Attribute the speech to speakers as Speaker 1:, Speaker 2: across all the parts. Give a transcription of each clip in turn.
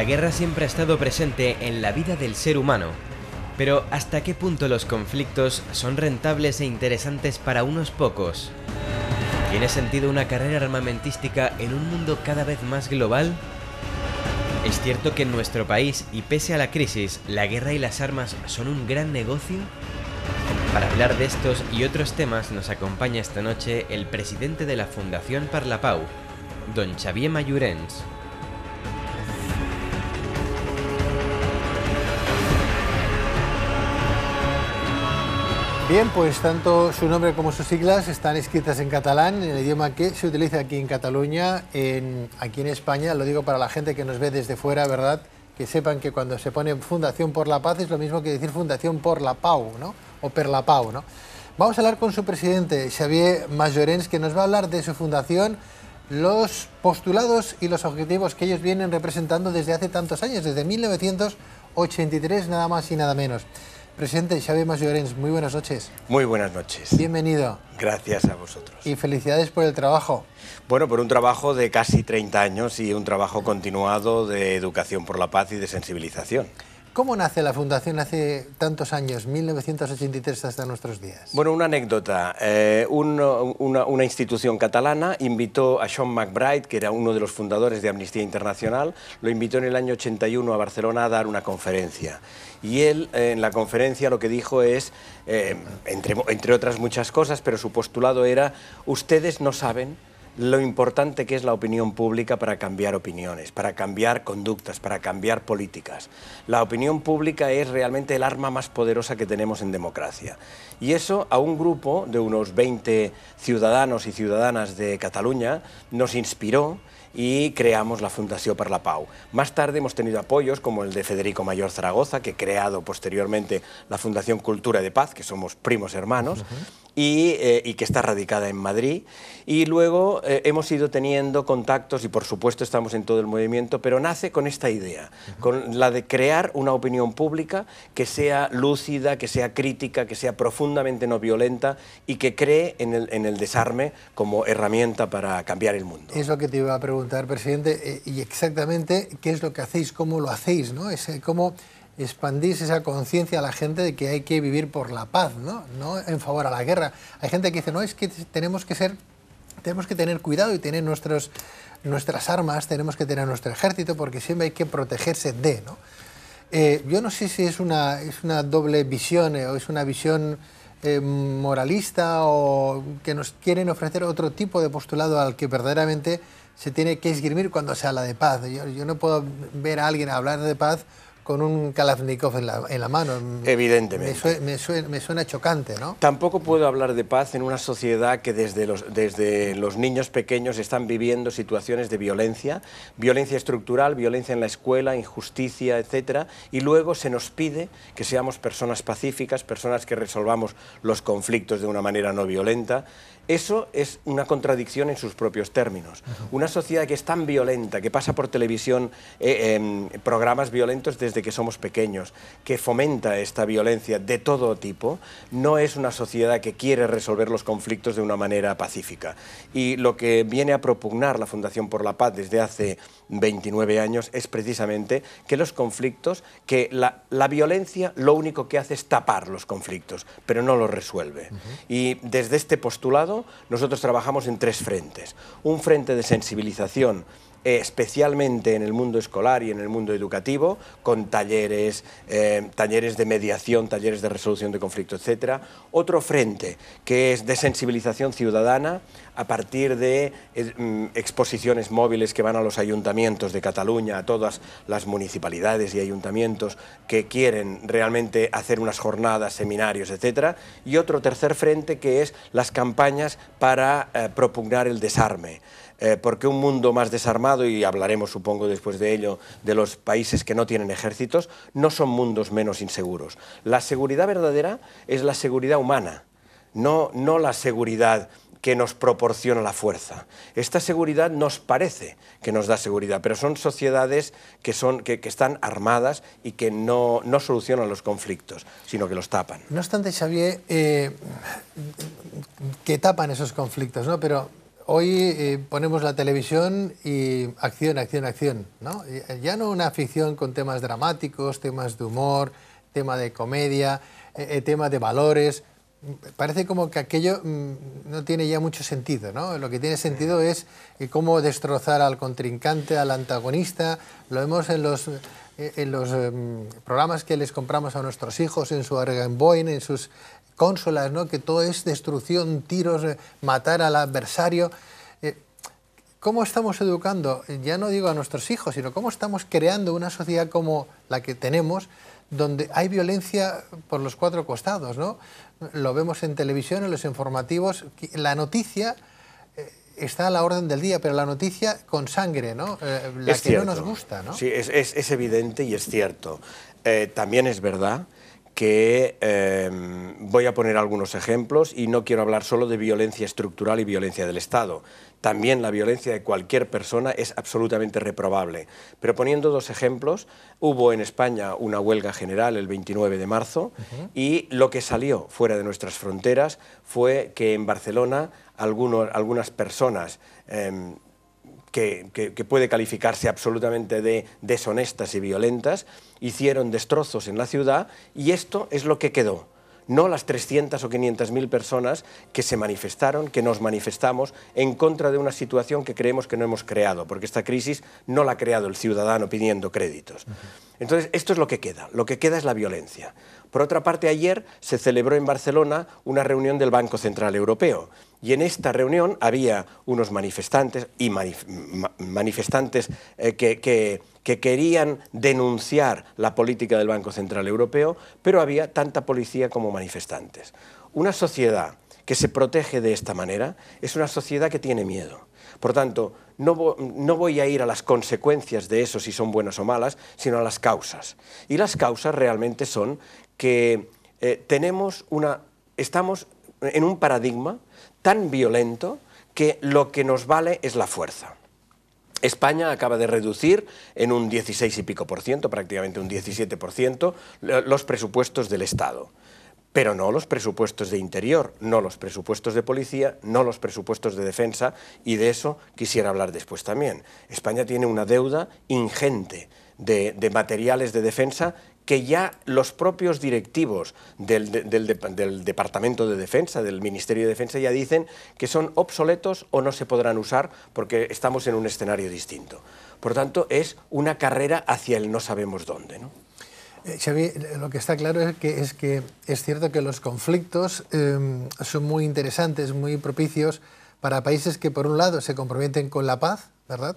Speaker 1: La guerra siempre ha estado presente en la vida del ser humano, pero ¿hasta qué punto los conflictos son rentables e interesantes para unos pocos? ¿Tiene sentido una carrera armamentística en un mundo cada vez más global? ¿Es cierto que en nuestro país, y pese a la crisis, la guerra y las armas son un gran negocio? Para hablar de estos y otros temas nos acompaña esta noche el presidente de la Fundación Parlapau, don Xavier Mayurens.
Speaker 2: Bien, pues tanto su nombre como sus siglas están escritas en catalán, en el idioma que se utiliza aquí en Cataluña, en, aquí en España. Lo digo para la gente que nos ve desde fuera, ¿verdad? Que sepan que cuando se pone Fundación por la Paz es lo mismo que decir Fundación por la Pau, ¿no? O per la Pau, ¿no? Vamos a hablar con su presidente, Xavier Majorens, que nos va a hablar de su fundación, los postulados y los objetivos que ellos vienen representando desde hace tantos años, desde 1983 nada más y nada menos. Presidente Xavier Mayorens, muy buenas noches.
Speaker 1: Muy buenas noches.
Speaker 2: Bienvenido.
Speaker 1: Gracias a vosotros.
Speaker 2: Y felicidades por el trabajo.
Speaker 1: Bueno, por un trabajo de casi 30 años y un trabajo continuado de educación por la paz y de sensibilización.
Speaker 2: ¿Cómo nace la fundación hace tantos años, 1983 hasta nuestros días?
Speaker 1: Bueno, una anécdota. Eh, una, institución catalana invitó a Sean McBride, que era uno de los fundadores de Amnistía Internacional, lo invitó en el año 81 a Barcelona a dar una conferencia. Y él eh, en la conferencia lo que dijo es, eh, entre otras muchas cosas, pero su postulado era, ustedes no saben lo importante que es la opinión pública para cambiar opiniones, para cambiar conductas, para cambiar políticas. La opinión pública es realmente el arma más poderosa que tenemos en democracia. Y eso a un grupo de unos 20 ciudadanos y ciudadanas de Cataluña nos inspiró y creamos la Fundación per la Pau. Más tarde hemos tenido apoyos como el de Federico Mayor Zaragoza, que ha creado posteriormente la Fundación Cultura de Paz, que somos primos hermanos, eh, y, que está radicada en Madrid. Y luego eh, hemos ido teniendo contactos y por supuesto estamos en todo el movimiento, pero nace con esta idea, con la de crear una opinión pública que sea lúcida, que sea crítica, que sea profundamente no violenta y que cree en el, desarme como herramienta para cambiar el mundo.
Speaker 2: Es lo que te iba a preguntar, presidente, eh, y exactamente qué es lo que hacéis, cómo lo hacéis, ¿no? cómo Expandís esa conciencia a la gente de que hay que vivir por la paz, ¿no? en favor a la guerra. Hay gente que dice, no, es que tenemos que ser, tenemos que tener cuidado y tener nuestros, nuestras armas, tenemos que tener nuestro ejército, porque siempre hay que protegerse de, ¿no? Eh, yo no sé si es una, es una doble visión eh, o es una visión eh, moralista o que nos quieren ofrecer otro tipo de postulado al que verdaderamente se tiene que esgrimir cuando se habla de paz. yo no puedo ver a alguien hablar de paz con un Kalashnikov en la, mano.
Speaker 1: Evidentemente.
Speaker 2: Me, suena, chocante, ¿no?
Speaker 1: Tampoco puedo hablar de paz en una sociedad que desde los, desde los niños pequeños están viviendo situaciones de violencia, violencia estructural, violencia en la escuela, injusticia, etc. y luego se nos pide que seamos personas pacíficas, personas que resolvamos los conflictos de una manera no violenta, eso es una contradicción en sus propios términos. Una sociedad que es tan violenta, que pasa por televisión eh, em, programas violentos desde que somos pequeños, que fomenta esta violencia de todo tipo, no es una sociedad que quiere resolver los conflictos de una manera pacífica. Y lo que viene a propugnar la Fundación por la Paz desde hace 29 años es precisamente que los conflictos, que la, la violencia lo único que hace es tapar los conflictos, pero no los resuelve. Y desde este postulado, nosotros trabajamos en tres frentes. Un frente de sensibilización eh, especialmente en el mundo escolar y en el mundo educativo, con talleres, eh, talleres de mediación, talleres de resolución de conflictos, etc. Otro frente que es de sensibilización ciudadana a partir de eh, mm, exposiciones móviles que van a los ayuntamientos de Cataluña, a todas las municipalidades y ayuntamientos que quieren realmente hacer unas jornadas, seminarios, etc. Y otro tercer frente que es las campañas para propugnar el desarme. Eh, porque un mundo más desarmado, y hablaremos supongo después de ello de los países que no tienen ejércitos, no son mundos menos inseguros. La seguridad verdadera es la seguridad humana, no, no la seguridad que nos proporciona la fuerza. Esta seguridad nos parece que nos da seguridad, pero son sociedades que, son, que, están armadas y que no, solucionan los conflictos, sino que los tapan.
Speaker 2: No obstante, Xavier, eh, que tapan esos conflictos, ¿no? pero hoy eh, ponemos la televisión y acción, acción, acción, ¿no? Eh, ya no una ficción con temas dramáticos, temas de humor, tema de comedia, eh, tema de valores. Parece como que aquello mm, no tiene ya mucho sentido, ¿no? Lo que tiene sentido es cómo destrozar al contrincante, al antagonista. Lo vemos en los em, programas que les compramos a nuestros hijos, en su argan Boy, en sus Consolas, ¿no? que todo es destrucción, tiros, eh, matar al adversario. Eh, ¿Cómo estamos educando, ya no digo a nuestros hijos, sino cómo estamos creando una sociedad como la que tenemos, donde hay violencia por los cuatro costados? ¿no? Lo vemos en televisión, en los informativos, la noticia eh, está a la orden del día, pero la noticia con sangre, ¿no? la que no nos gusta, ¿no? Sí,
Speaker 1: es, evidente y es cierto. también es verdad que em, voy a poner algunos ejemplos y no quiero hablar solo de violencia estructural y violencia del Estado. También la violencia de cualquier persona es absolutamente reprobable. Pero poniendo dos ejemplos, hubo en España una huelga general el 29 de marzo y lo que salió fuera de nuestras fronteras fue que en Barcelona algunos, algunas personas em, que, puede calificarse absolutamente de deshonestas y violentas, hicieron destrozos en la ciudad y esto es lo que quedó no las 300 o 500 mil personas que se manifestaron, que nos manifestamos en contra de una situación que creemos que no hemos creado, porque esta crisis no la ha creado el ciudadano pidiendo créditos. Entonces, esto es lo que queda, lo que queda es la violencia. Por otra parte, ayer se celebró en Barcelona una reunión del Banco Central Europeo y en esta reunión había unos manifestantes y manifestantes eh, que que querían denunciar la política del Banco Central Europeo, pero había tanta policía como manifestantes. Una sociedad que se protege de esta manera es una sociedad que tiene miedo. Por tanto, no, voy a ir a las consecuencias de eso, si son buenas o malas, sino a las causas. Y las causas realmente son que eh, tenemos una, estamos en un paradigma tan violento que lo que nos vale es la fuerza. España acaba de reducir en un 16 y pico por ciento, prácticamente un 17 por ciento, los presupuestos del Estado. Pero no los presupuestos de interior, no los presupuestos de policía, no los presupuestos de defensa, y de eso quisiera hablar después también. España tiene una deuda ingente de, de materiales de defensa que ya los propios directivos del, Departamento de Defensa, del Ministerio de Defensa, ya dicen que son obsoletos o no se podrán usar porque estamos en un escenario distinto. Por tanto, es una carrera hacia el no sabemos dónde. ¿no?
Speaker 2: Eh, lo que está claro es que es, que es cierto que los conflictos em, son muy interesantes, muy propicios para países que por un lado se comprometen con la paz, ¿verdad?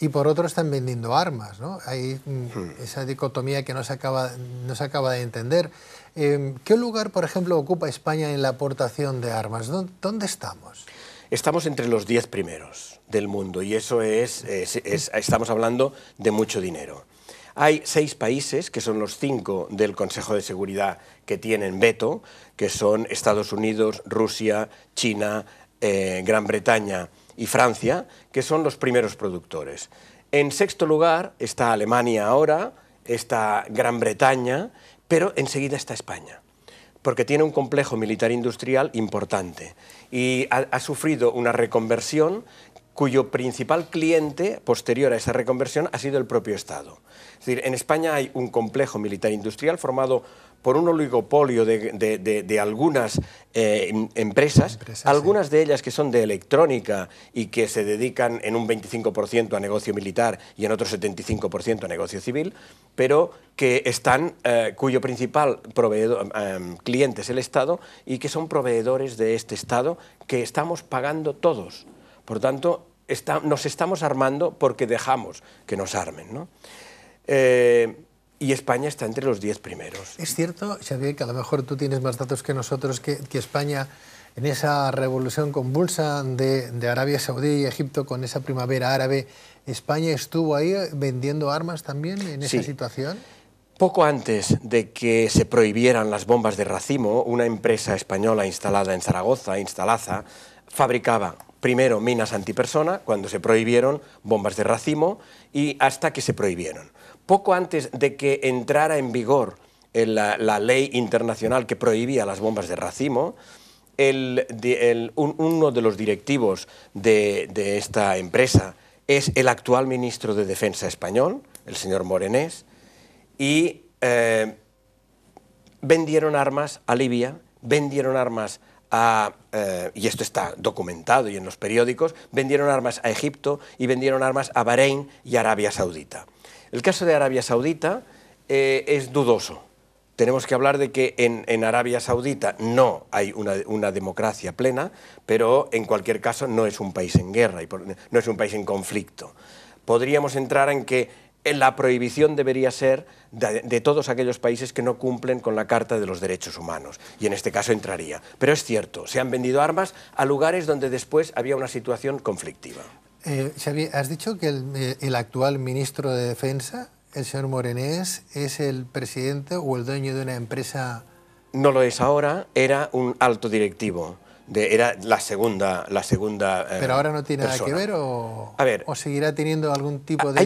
Speaker 2: y por otro están vendiendo armas. ¿no? Hay mm, hmm. esa dicotomía que no se acaba, no acaba de entender. Em, ¿Qué lugar, por ejemplo, ocupa España en la aportación de armas? ¿Dónde estamos?
Speaker 1: Estamos entre los diez primeros del mundo y eso es, estamos hablando de mucho dinero. Hay seis países, que son los cinco del Consejo de Seguridad que tienen veto, que son Estados Unidos, Rusia, China, eh, Gran Bretaña, y Francia, que son los primeros productores. En sexto lugar está Alemania ahora, está Gran Bretaña, pero enseguida está España porque tiene un complejo militar industrial importante y ha, sufrido una reconversión cuyo principal cliente posterior a esa reconversión ha sido el propio Estado. Es decir, en España hay un complejo militar industrial formado por un oligopolio de, algunas eh, em, empresas, algunas de ellas que son de electrónica y que se dedican en un 25% a negocio militar y en otro 75% a negocio civil, pero que están, eh, cuyo principal proveedor, em, cliente es el Estado y que son proveedores de este Estado que estamos pagando todos. Por tanto, está, nos estamos armando porque dejamos que nos armen. ¿no? Eh, y España está entre los 10 primeros. Es cierto,
Speaker 2: Xavier, que a lo mejor tú tienes más datos que nosotros, que, España en esa revolución convulsa de, Arabia Saudí y Egipto con esa primavera árabe, ¿España estuvo ahí vendiendo armas también en esa situación?
Speaker 1: Poco antes de que se prohibieran las bombas de racimo, una empresa española instalada en Zaragoza, Instalaza, fabricaba primero minas antipersona, cuando se prohibieron, bombas de racimo y hasta que se prohibieron. Poco antes de que entrara en vigor la, ley internacional que prohibía las bombas de racimo, el, uno de los directivos de, esta empresa es el actual ministro de Defensa español, el señor Morenés, y eh, vendieron armas a Libia, vendieron armas eh, y esto está documentado y en los periódicos, vendieron armas a Egipto y vendieron armas a Bahrein y Arabia Saudita. El caso de Arabia Saudita eh, es dudoso. Tenemos que hablar de que en, Arabia Saudita no hay una, democracia plena, pero en cualquier caso no es un país en guerra, y no es un país en conflicto. Podríamos entrar en que la prohibición debería ser de, todos aquellos países que no cumplen con la Carta de los Derechos Humanos, y en este caso entraría. Pero es cierto, se han vendido armas a lugares donde después había una situación conflictiva.
Speaker 2: Eh, has dicho que eh, el actual ministro de Defensa, el señor Morenés, es el presidente o el dueño de una empresa...
Speaker 1: No lo es ahora, era un alto directivo era la segunda, la segunda. Eh, Pero ahora no tiene nada que ver
Speaker 2: o, o seguirá teniendo algún tipo de,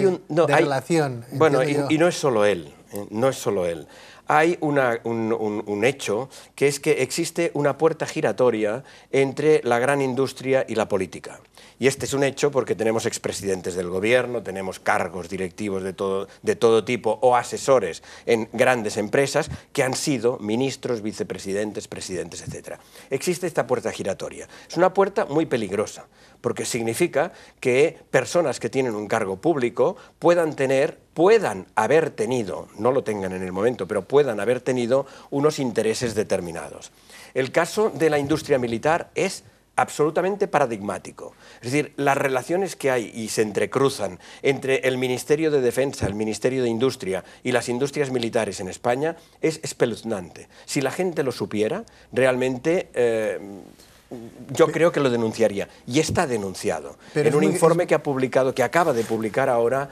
Speaker 2: relación. Bueno, y, no
Speaker 1: es solo él, eh, no es solo él hay un, hecho, que es que existe una puerta giratoria entre la gran industria y la política. Y este es un hecho porque tenemos expresidentes del gobierno, tenemos cargos directivos de todo, de todo tipo o asesores en grandes empresas que han sido ministros, vicepresidentes, presidentes, etc. Existe esta puerta giratoria. Es una puerta muy peligrosa porque significa que personas que tienen un cargo público puedan tener puedan haber tenido, no lo tengan en el momento, pero puedan haber tenido unos intereses determinados. El caso de la industria militar es absolutamente paradigmático. Es decir, las relaciones que hay y se entrecruzan entre el Ministerio de Defensa, el Ministerio de Industria y las industrias militares en España es espeluznante. Si la gente lo supiera, realmente... Eh, yo creo que lo denunciaría y está denunciado en un informe que ha publicado, que acaba de publicar ahora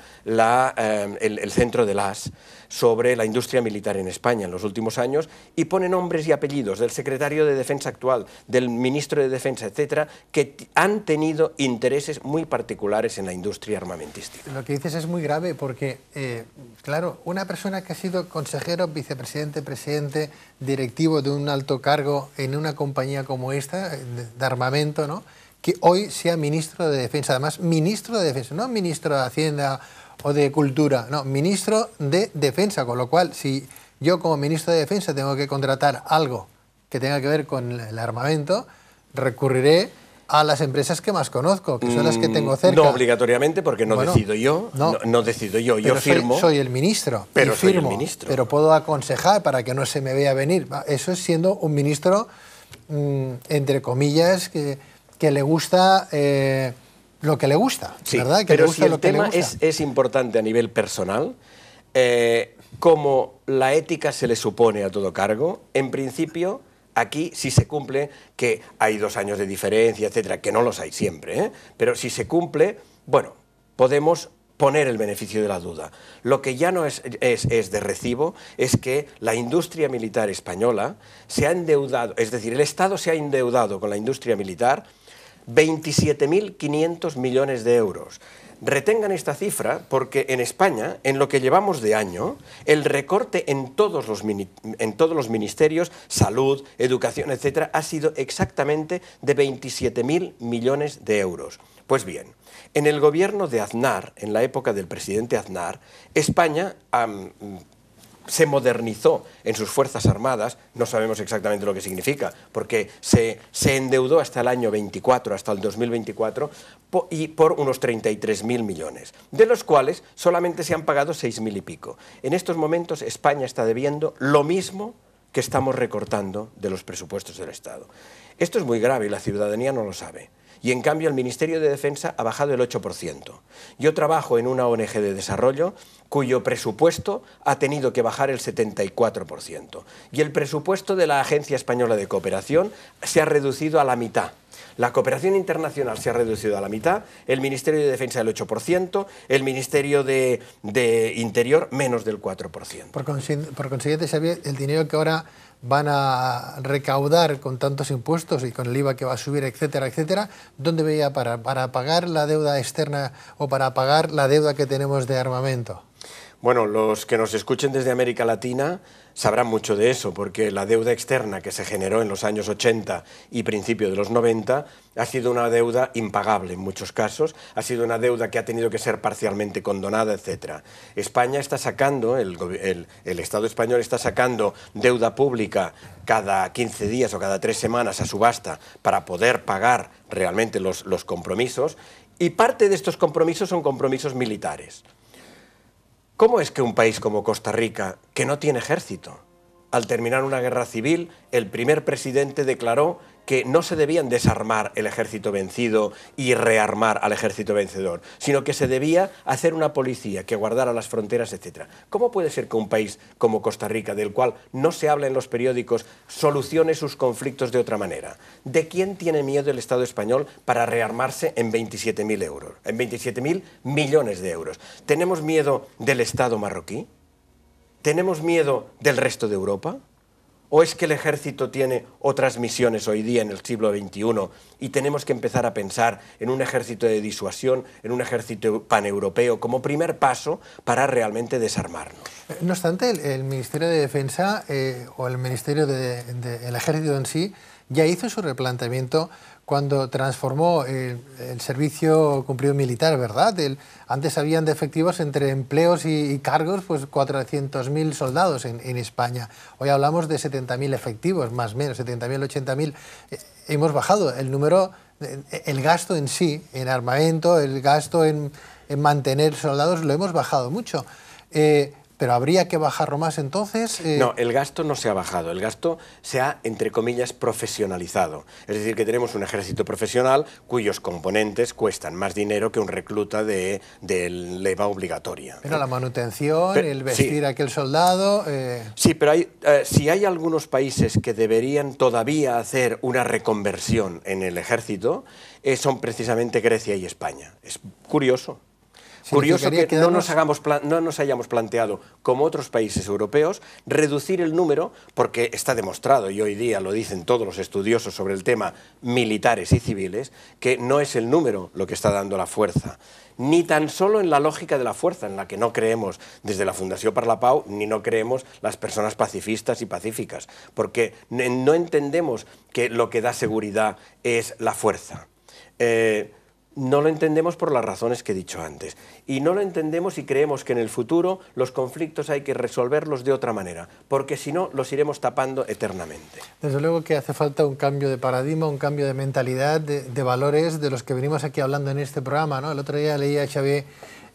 Speaker 1: eh, el, centro de las sobre la industria militar en España en los últimos años y pone nombres y apellidos del secretario de Defensa actual, del ministro de Defensa, etcétera, que han tenido intereses muy particulares en la industria armamentística.
Speaker 2: Lo que dices es muy grave porque, eh, claro, una persona que ha sido consejero, vicepresidente, presidente, directivo de un alto cargo en una compañía como esta, eh, de armamento, ¿no? que hoy sea ministro de Defensa, además ministro de Defensa, no ministro de Hacienda o de Cultura, no, ministro de Defensa, con lo cual si yo como ministro de Defensa tengo que contratar algo que tenga que ver con el armamento, recurriré a las empresas que más conozco, que son las que tengo mm, cerca. No
Speaker 1: obligatoriamente, porque no decido yo. No, no, decido yo, yo firmo. Soy, el
Speaker 2: ministro. Pero firmo, ministro. Pero puedo aconsejar para que no se me vea venir. Eso es siendo un ministro, mm, entre comillas, que, que le gusta eh, lo que le gusta, ¿verdad? Que pero el tema Es,
Speaker 1: importante a nivel personal, eh, como la ética se le supone a todo cargo, en principio aquí si se cumple que hay dos años de diferencia, etcétera, que no los hay siempre, ¿eh? pero si se cumple, bueno, podemos poner el beneficio de la duda. Lo que ya no es, es, es, de recibo es que la industria militar española se ha endeudado, es decir, el Estado se ha endeudado con la industria militar 27.500 millones de euros. Retengan esta cifra porque en España, en lo que llevamos de año, el recorte en todos los, en todos los ministerios, salud, educación, etcétera, ha sido exactamente de 27.000 millones de euros. Pues bien, en el gobierno de Aznar, en la época del presidente Aznar, España se modernizó en sus Fuerzas Armadas, no sabemos exactamente lo que significa, porque se, endeudó hasta el año 24, hasta el 2024, y por unos 33.000 millones, de los cuales solamente se han pagado 6.000 y pico. En estos momentos España está debiendo lo mismo que estamos recortando de los presupuestos del Estado. Esto es muy grave y la ciudadanía no lo sabe y en cambio el Ministerio de Defensa ha bajado el 8%. Yo trabajo en una ONG de desarrollo cuyo presupuesto ha tenido que bajar el 74% y el presupuesto de la Agencia Española de Cooperación se ha reducido a la mitad. La cooperación internacional se ha reducido a la mitad, el Ministerio de Defensa el 8%, el Ministerio de, Interior menos del 4%.
Speaker 2: Por, consiguiente, el dinero que ahora van a recaudar con tantos impuestos y con el IVA que va a subir, etcétera, etcétera, ¿dónde veía para ¿Para pagar la deuda externa o para pagar la deuda que tenemos de armamento?
Speaker 1: Bueno, los que nos escuchen desde América Latina sabrán mucho de eso, porque la deuda externa que se generó en los años 80 y principio de los 90 ha sido una deuda impagable en muchos casos, ha sido una deuda que ha tenido que ser parcialmente condonada, etc. España está sacando, el, Estado español está sacando deuda pública cada 15 días o cada 3 semanas a subasta para poder pagar realmente los compromisos, y parte de estos compromisos son compromisos militares. ¿Cómo es que un país como Costa Rica, que no tiene ejército, al terminar una guerra civil, el primer presidente declaró que no se debían desarmar el ejército vencido y rearmar al ejército vencedor, sino que se debía hacer una policía que guardara las fronteras, etc. ¿Cómo puede ser que un país como Costa Rica, del cual no se habla en los periódicos, solucione sus conflictos de otra manera? ¿De quién tiene miedo el Estado español para rearmarse en 27.000 euros, en 27.000 millones de euros? ¿Tenemos miedo del Estado marroquí? ¿Tenemos miedo del resto de Europa? ¿O es que el ejército tiene otras misiones hoy día en el siglo XXI y tenemos que empezar a pensar en un ejército de disuasión, en un ejército paneuropeo, como primer paso para realmente desarmarnos?
Speaker 2: Eh, no obstante, el, Ministerio de Defensa eh, o el Ministerio del de, ejército en sí ya hizo su replanteamiento cuando transformó el, servicio cumplido militar, ¿verdad? antes habían de efectivos entre empleos y, cargos pues 400.000 soldados en, España. Hoy hablamos de 70.000 efectivos, más o menos, 70.000, 80.000. Eh, hemos bajado el número, eh, el gasto en sí, en armamento, el gasto en, mantener soldados, lo hemos bajado mucho. Eh, pero habría que bajarlo más entonces. Eh. No,
Speaker 1: el gasto no se ha bajado, el gasto se ha, entre comillas, profesionalizado. Es decir, que tenemos un ejército profesional cuyos componentes cuestan más dinero que un recluta de, de leva obligatoria.
Speaker 2: Pero la manutención, el vestir a aquel soldado... Eh.
Speaker 1: Sí, pero hay, eh, si hay algunos países que deberían todavía hacer una reconversión en el ejército, son precisamente Grecia y España. Es curioso. Curioso que, no, nos hayamos planteado, como otros países europeos, reducir el número, porque está demostrado, y hoy día lo dicen todos los estudiosos sobre el tema, militares y civiles, que no es el número lo que está dando la fuerza ni tan solo en la lógica de la fuerza, en la que no creemos desde la Fundación para ni no creemos las personas pacifistas y pacíficas, porque no entendemos que lo que da seguridad es la fuerza. Eh, no lo entendemos por las razones que he dicho antes. Y no lo entendemos y creemos que en el futuro los conflictos hay que resolverlos de otra manera, porque si no los iremos tapando eternamente.
Speaker 2: Desde luego que hace falta un cambio de paradigma, un cambio de mentalidad, de, valores de los que venimos aquí hablando en este programa. El otro día leía a Xavier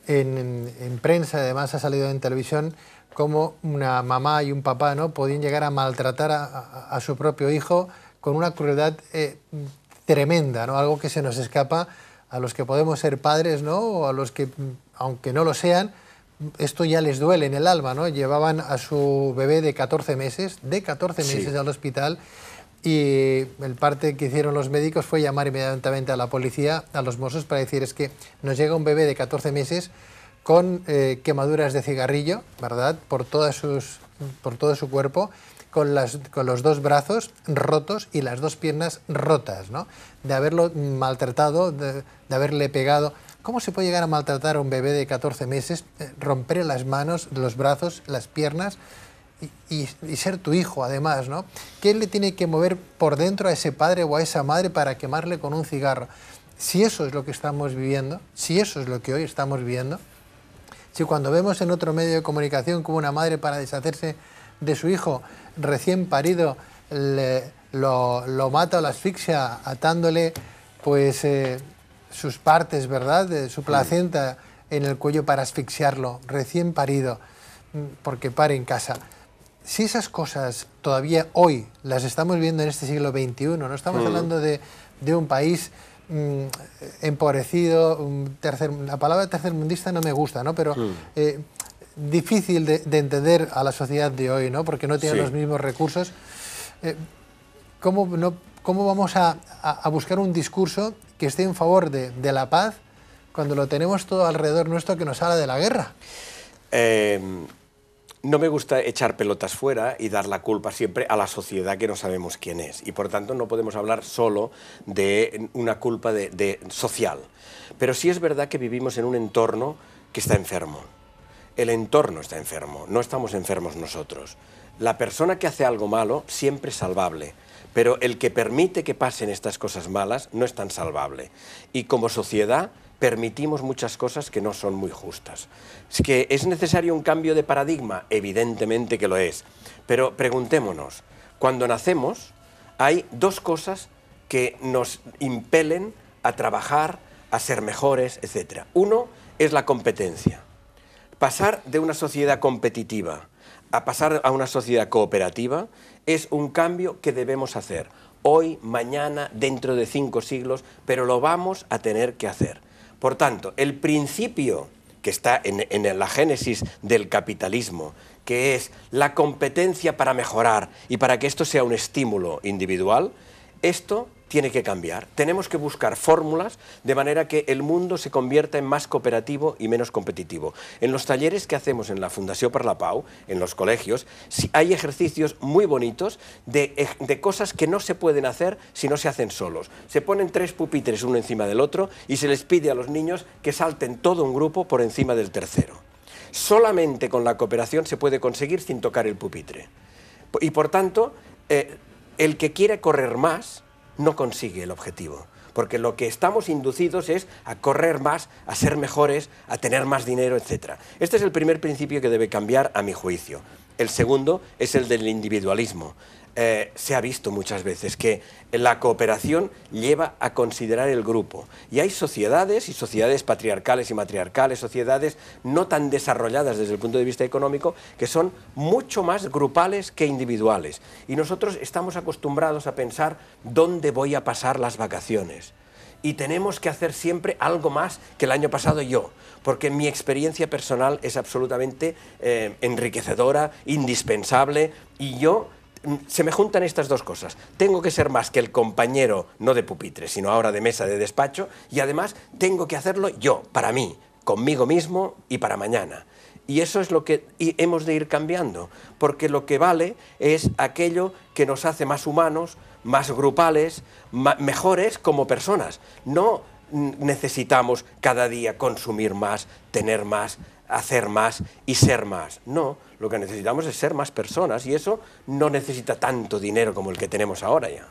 Speaker 2: en, prensa, además ha salido en televisión, cómo una mamá y un papá ¿no? podían llegar a maltratar a, su propio hijo con una crueldad eh, tremenda, ¿no? algo que se nos escapa a los que podemos ser padres, ¿no? O a los que, aunque no lo sean, esto ya les duele en el alma, ¿no? Llevaban a su bebé de 14 meses, de 14 meses al hospital, y el parte que hicieron los médicos fue llamar inmediatamente a la policía, a los Mossos, para decir, es que nos llega un bebé de 14 meses con eh, quemaduras de cigarrillo, ¿verdad? Por, todas sus, por todo su cuerpo, con, los dos brazos rotos y las dos piernas rotas, ¿no? De haberlo maltratado, de, haberle pegado. ¿Cómo se puede llegar a maltratar a un bebé de 14 meses, eh, romper las manos, los brazos, las piernas? Y, ser tu hijo además, ¿no? ¿Qué le tiene que mover por dentro a ese padre o a esa madre para quemarle con un cigarro? Si eso es lo que estamos viviendo, si eso es lo que hoy estamos viviendo, si cuando vemos en otro medio de comunicación como una madre para deshacerse de su hijo recién parido lo, mata o la asfixia atándole pues eh, sus partes, ¿verdad? su placenta en el cuello para asfixiarlo, recién parido, mm, porque pare en casa. Si esas cosas todavía hoy las estamos viendo en este siglo XXI, no estamos hablando de, un país mm, empobrecido, la palabra tercermundista no me gusta, ¿no? Pero eh, difícil de, entender a la sociedad de hoy, ¿no? porque no tienen los mismos recursos. Eh, ¿cómo, vamos a, buscar un discurso que esté en favor de, la paz cuando lo tenemos todo alrededor nuestro que nos habla de la guerra?
Speaker 1: Em, no me gusta echar pelotas fuera y dar la culpa siempre a la sociedad que no sabemos quién es. Y por tanto no podemos hablar solo de una culpa de social. Pero sí es verdad que vivimos en un entorno que está enfermo el entorno está enfermo, no estamos enfermos nosotros. La persona que hace algo malo siempre es salvable, pero el que permite que pasen estas cosas malas no es tan salvable. Y como sociedad permitimos muchas cosas que no son muy justas. Es que es necesario un cambio de paradigma, evidentemente que lo es, pero preguntémonos, cuando nacemos hay dos cosas que nos impelen a trabajar, a ser mejores, etc. Uno es la competencia. Pasar de una sociedad competitiva a pasar a una sociedad cooperativa es un cambio que debemos hacer hoy, mañana, dentro de cinco siglos, pero lo vamos a tener que hacer. Por tanto, el principio que está en, la génesis del capitalismo, que es la competencia para mejorar y para que esto sea un estímulo individual, esto tiene que cambiar. Tenemos que buscar fórmulas de manera que el mundo se convierta en más cooperativo y menos competitivo. En los talleres que hacemos en la Fundación para en los colegios, hay ejercicios muy bonitos de, cosas que no se pueden hacer si no se hacen solos. Se ponen tres pupitres uno encima del otro y se les pide a los niños que salten todo un grupo por encima del tercero. Solamente con la cooperación se puede conseguir sin tocar el pupitre. Y por tanto, eh, el que quiere correr más, no consigue el objetivo. Porque lo que estamos inducidos es a correr más, a ser mejores, a tener más dinero, etc. Este es el primer principio que debe cambiar a mi juicio. El segundo es el del individualismo. Eh, se ha visto muchas veces que la cooperación lleva a considerar el grupo. Y hay sociedades, y sociedades patriarcales y matriarcales, sociedades no tan desarrolladas desde el punto de vista económico, que son mucho más grupales que individuales. Y nosotros estamos acostumbrados a pensar dónde voy a pasar las vacaciones y tenemos que hacer siempre algo más que el año pasado yo, porque mi experiencia personal es absolutamente eh, enriquecedora, indispensable, y yo se me juntan estas dos cosas. Tengo que ser más que el compañero, no de pupitre, sino ahora de mesa de despacho, y además tengo que hacerlo yo, para mí, conmigo mismo y para mañana. Y eso es lo que hemos de ir cambiando, porque lo que vale es aquello que nos hace más humanos, más grupales, mejores como personas. No necesitamos cada día consumir más, tener más, hacer más y ser más. No, lo que necesitamos es ser más personas y eso no necesita tanto dinero como el que tenemos ahora ya.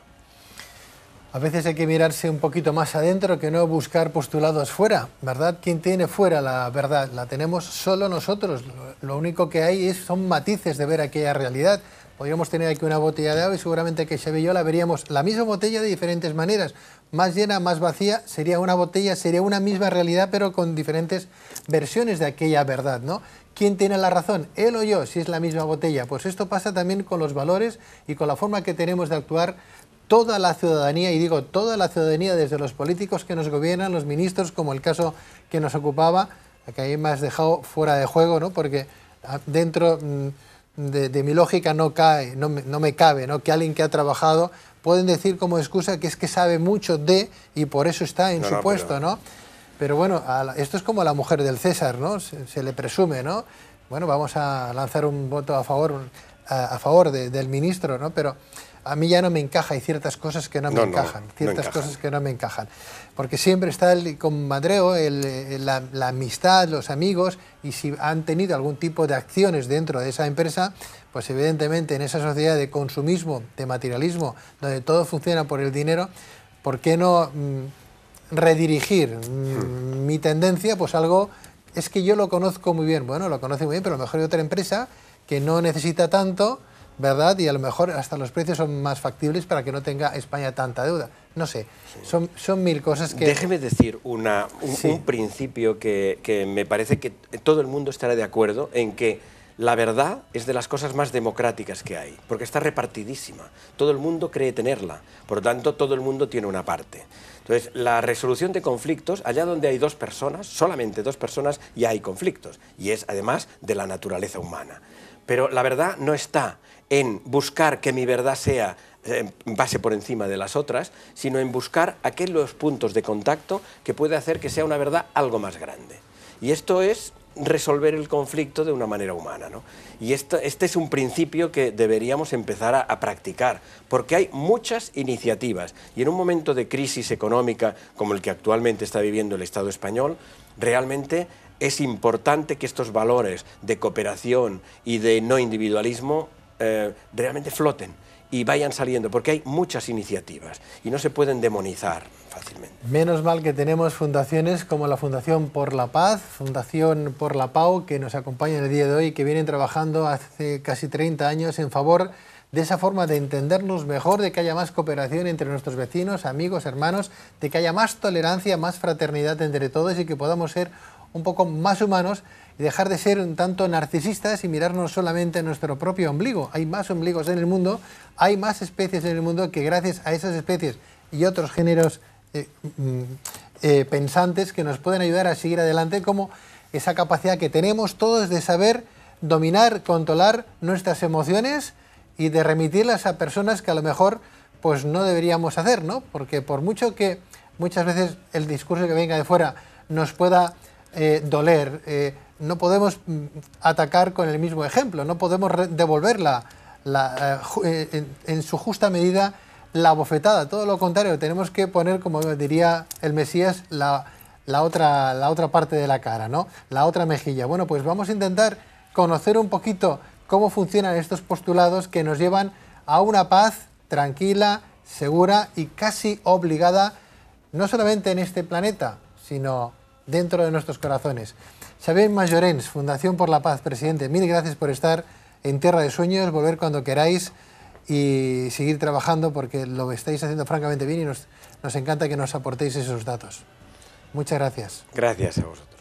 Speaker 2: A veces hay que mirarse un poquito más adentro que no buscar postulados fuera, ¿verdad? ¿Quién tiene fuera la verdad? La tenemos solo nosotros. Lo único que hay son matices de ver aquella realidad. Podríamos tener aquí una botella de agua y seguramente que Xavi y yo la veríamos la misma botella de diferentes maneras. Más llena, más vacía, sería una botella, sería una misma realidad, pero con diferentes versiones de aquella verdad, ¿no? ¿Quién tiene la razón? ¿Él o yo? Si es la misma botella. Pues esto pasa también con los valores y con la forma que tenemos de actuar toda la ciudadanía, y digo toda la ciudadanía, desde los políticos que nos gobiernan, los ministros, como el caso que nos ocupaba, que ahí me has dejado fuera de juego, ¿no? Porque ah, dentro... Mm, de, mi lógica no cae, no me, cabe, ¿no? Que alguien que ha trabajado pueden decir como excusa que es que sabe mucho de y por eso está en su puesto, pero... ¿no? Pero bueno, esto es como la mujer del César, ¿no? Se, le presume, ¿no? Bueno, vamos a lanzar un voto a favor, a, favor del ministro, ¿no? Pero a mí ya no me encaja, hay ciertas cosas que no, me encajan, ciertas cosas que no me encajan. Porque siempre está el comadreo, eh, la, amistad, los amigos, y si han tenido algún tipo de acciones dentro de esa empresa, pues evidentemente en esa sociedad de consumismo, de materialismo, donde todo funciona por el dinero, ¿por qué no mm, redirigir mm, mi tendencia? Pues algo, es que yo lo conozco muy bien, bueno, lo conoce muy bien, pero a lo mejor hay otra empresa que no necesita tanto ¿verdad? Y a lo mejor hasta los precios son más factibles para que no tenga España tanta deuda. No sé, son, son mil cosas que... Déjeme
Speaker 1: decir una, un, principio que, que, me parece que todo el mundo estará de acuerdo en que la verdad es de las cosas más democráticas que hay, porque está repartidísima. Todo el mundo cree tenerla, por lo tanto todo el mundo tiene una parte. Entonces, la resolución de conflictos, allá donde hay dos personas, solamente dos personas, ya hay conflictos, y es además de la naturaleza humana. Pero la verdad no está en buscar que mi verdad sea base eh, por encima de las otras, sino en buscar aquellos puntos de contacto que puede hacer que sea una verdad algo más grande. Y esto es resolver el conflicto de una manera humana. Y este es un principio que deberíamos empezar a, practicar, porque hay muchas iniciativas. Y en un momento de crisis económica como el que actualmente está viviendo el Estado español, realmente es importante que estos valores de cooperación y de no individualismo eh, realmente floten y vayan saliendo, porque hay muchas iniciativas y no se pueden demonizar
Speaker 2: fácilmente. Menos mal que tenemos fundaciones como la Fundación por la Paz, Fundación por la Pau, que nos acompaña en el día de hoy, que vienen trabajando hace casi 30 años en favor de esa forma de entendernos mejor, de que haya más cooperación entre nuestros vecinos, amigos, hermanos, de que haya más tolerancia, más fraternidad entre todos y que podamos ser un poco más humanos y dejar de ser un tanto narcisistas y mirarnos solamente a nuestro propio ombligo. Hay más ombligos en el mundo, hay más especies en el mundo que gracias a esas especies y otros géneros eh, mm, eh, pensantes que nos pueden ayudar a seguir adelante, como esa capacidad que tenemos todos de saber dominar, controlar nuestras emociones y de remitirlas a personas que a lo mejor pues no deberíamos hacer, ¿no? Porque por mucho que muchas veces el discurso que venga de fuera nos pueda eh, doler. Eh, no podemos mm, atacar con el mismo ejemplo, no podemos devolverla eh, en, su justa medida la bofetada. Todo lo contrario, tenemos que poner, como diría el Mesías, la, otra, la otra parte de la cara, ¿no? la otra mejilla. Bueno, pues vamos a intentar conocer un poquito cómo funcionan estos postulados que nos llevan a una paz tranquila, segura y casi obligada, no solamente en este planeta, sino dentro de nuestros corazones. Xavier Mayorens, Fundación por la Paz, presidente, mil gracias por estar en Tierra de Sueños, volver cuando queráis y seguir trabajando porque lo estáis haciendo francamente bien y nos, nos encanta que nos aportéis esos datos. Muchas gracias.
Speaker 1: Gracias a vosotros.